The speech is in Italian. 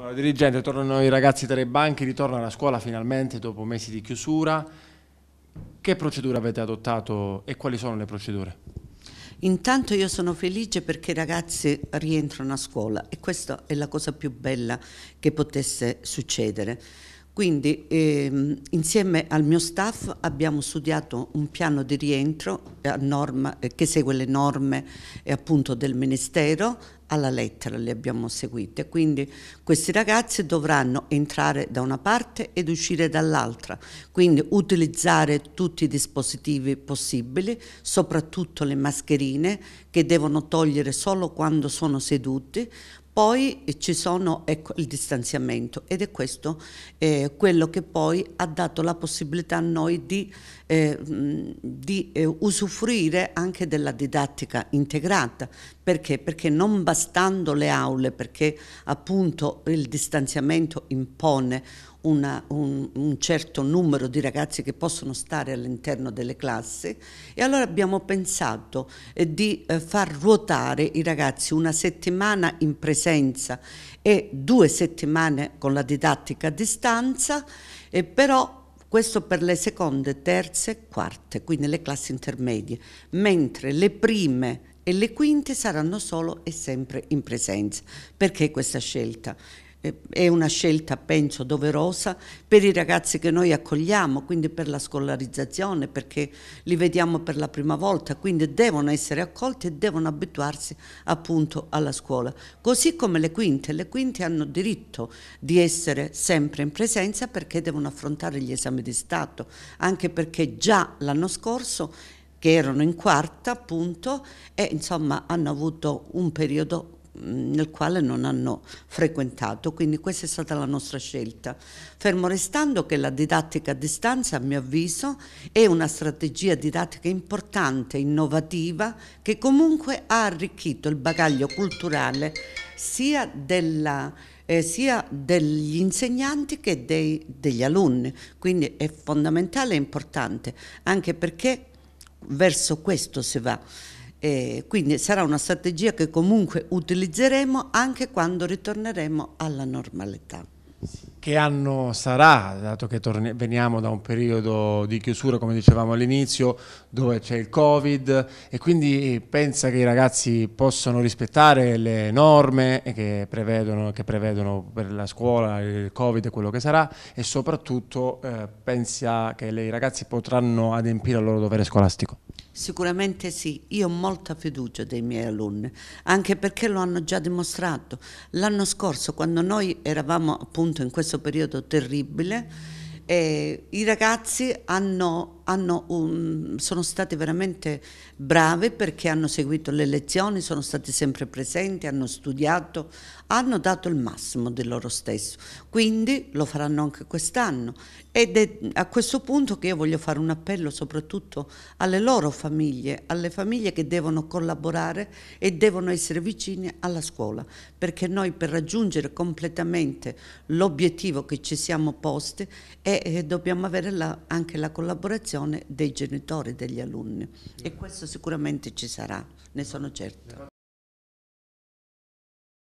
Allora, dirigente, tornano i ragazzi tra i banchi, ritornano a scuola finalmente dopo mesi di chiusura. Che procedure avete adottato e quali sono le procedure? Intanto io sono felice perché i ragazzi rientrano a scuola e questa è la cosa più bella che potesse succedere. Quindi ehm, insieme al mio staff abbiamo studiato un piano di rientro eh, norma, eh, che segue le norme eh, appunto del Ministero, alla lettera le abbiamo seguite, quindi questi ragazzi dovranno entrare da una parte ed uscire dall'altra, quindi utilizzare tutti i dispositivi possibili, soprattutto le mascherine che devono togliere solo quando sono seduti, poi ci sono ecco, il distanziamento ed è questo eh, quello che poi ha dato la possibilità a noi di, eh, di eh, usufruire anche della didattica integrata. Perché? Perché non basta devastando le aule perché appunto il distanziamento impone una, un, un, certo numero di ragazzi che possono stare all'interno delle classi e allora abbiamo pensato eh, di eh, far ruotare i ragazzi una settimana in presenza e due settimane con la didattica a distanza, eh, però questo per le seconde, terze e quarte, quindi le classi intermedie, mentre le prime e le quinte saranno solo e sempre in presenza. Perché questa scelta? Eh, è una scelta penso doverosa per i ragazzi che noi accogliamo, quindi per la scolarizzazione, perché li vediamo per la prima volta, quindi devono essere accolti e devono abituarsi appunto alla scuola. Così come le quinte, le quinte hanno diritto di essere sempre in presenza perché devono affrontare gli esami di Stato, anche perché già l'anno scorso che erano in quarta appunto e insomma hanno avuto un periodo nel quale non hanno frequentato, quindi questa è stata la nostra scelta. Fermo restando che la didattica a distanza, a mio avviso, è una strategia didattica importante, innovativa, che comunque ha arricchito il bagaglio culturale sia della, eh, sia degli insegnanti che dei, degli alunni, quindi è fondamentale e importante, anche perché verso questo si va. E eh, quindi sarà una strategia che comunque utilizzeremo anche quando ritorneremo alla normalità che anno sarà, dato che veniamo da un periodo di chiusura, come dicevamo all'inizio, dove c'è il Covid e quindi pensa che i ragazzi possano rispettare le norme che prevedono, che prevedono per la scuola il Covid e quello che sarà e soprattutto eh, pensa che i ragazzi potranno adempiere al loro dovere scolastico? Sicuramente sì, io ho molta fiducia dei miei alunni, anche perché lo hanno già dimostrato. L'anno scorso, quando noi eravamo appunto in questo periodo terribile, eh, I ragazzi hanno, hanno un, sono stati veramente bravi perché hanno seguito le lezioni, sono stati sempre presenti, hanno studiato, hanno dato il massimo di loro stesso. Quindi lo faranno anche quest'anno. Ed è a questo punto che io voglio fare un appello soprattutto alle loro famiglie, alle famiglie che devono collaborare e devono essere vicine alla scuola, perché noi per raggiungere completamente l'obiettivo che ci siamo posti è e dobbiamo avere la, anche la collaborazione dei genitori degli alunni e questo sicuramente ci sarà, ne sono certa.